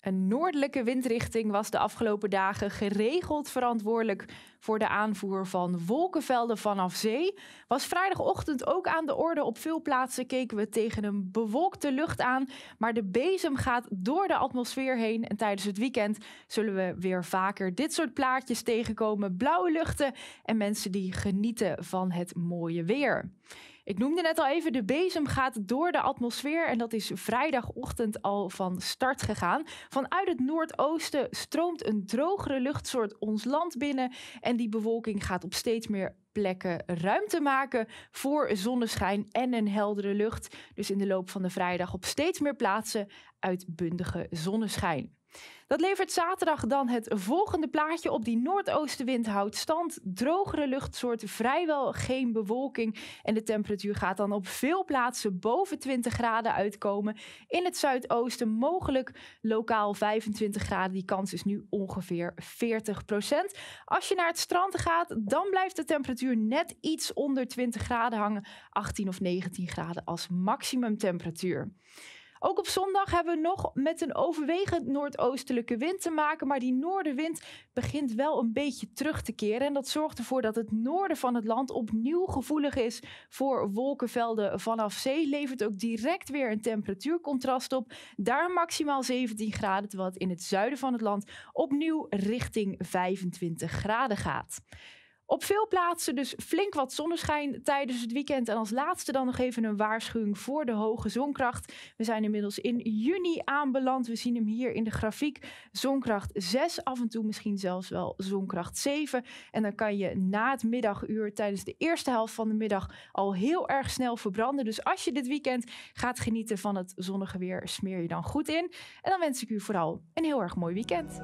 Een noordelijke windrichting was de afgelopen dagen geregeld verantwoordelijk voor de aanvoer van wolkenvelden vanaf zee was vrijdagochtend ook aan de orde. Op veel plaatsen keken we tegen een bewolkte lucht aan, maar de bezem gaat door de atmosfeer heen. En tijdens het weekend zullen we weer vaker dit soort plaatjes tegenkomen: blauwe luchten en mensen die genieten van het mooie weer. Ik noemde net al even, de bezem gaat door de atmosfeer en dat is vrijdagochtend al van start gegaan. Vanuit het noordoosten stroomt een drogere luchtsoort ons land binnen en die bewolking gaat op steeds meer plekken ruimte maken voor zonneschijn en een heldere lucht. Dus in de loop van de vrijdag op steeds meer plaatsen uitbundige zonneschijn. Dat levert zaterdag dan het volgende plaatje op. Die noordoostenwind houdt stand. Drogere soort vrijwel geen bewolking. En de temperatuur gaat dan op veel plaatsen boven 20 graden uitkomen. In het zuidoosten mogelijk lokaal 25 graden. Die kans is nu ongeveer 40 procent. Als je naar het strand gaat, dan blijft de temperatuur net iets onder 20 graden hangen. 18 of 19 graden als maximumtemperatuur. Ook op zondag hebben we nog met een overwegend noordoostelijke wind te maken. Maar die noordenwind begint wel een beetje terug te keren. En dat zorgt ervoor dat het noorden van het land opnieuw gevoelig is voor wolkenvelden vanaf zee. Levert ook direct weer een temperatuurcontrast op. Daar maximaal 17 graden, terwijl het in het zuiden van het land opnieuw richting 25 graden gaat. Op veel plaatsen dus flink wat zonneschijn tijdens het weekend. En als laatste dan nog even een waarschuwing voor de hoge zonkracht. We zijn inmiddels in juni aanbeland. We zien hem hier in de grafiek. Zonkracht 6, af en toe misschien zelfs wel zonkracht 7. En dan kan je na het middaguur tijdens de eerste helft van de middag al heel erg snel verbranden. Dus als je dit weekend gaat genieten van het zonnige weer, smeer je dan goed in. En dan wens ik u vooral een heel erg mooi weekend.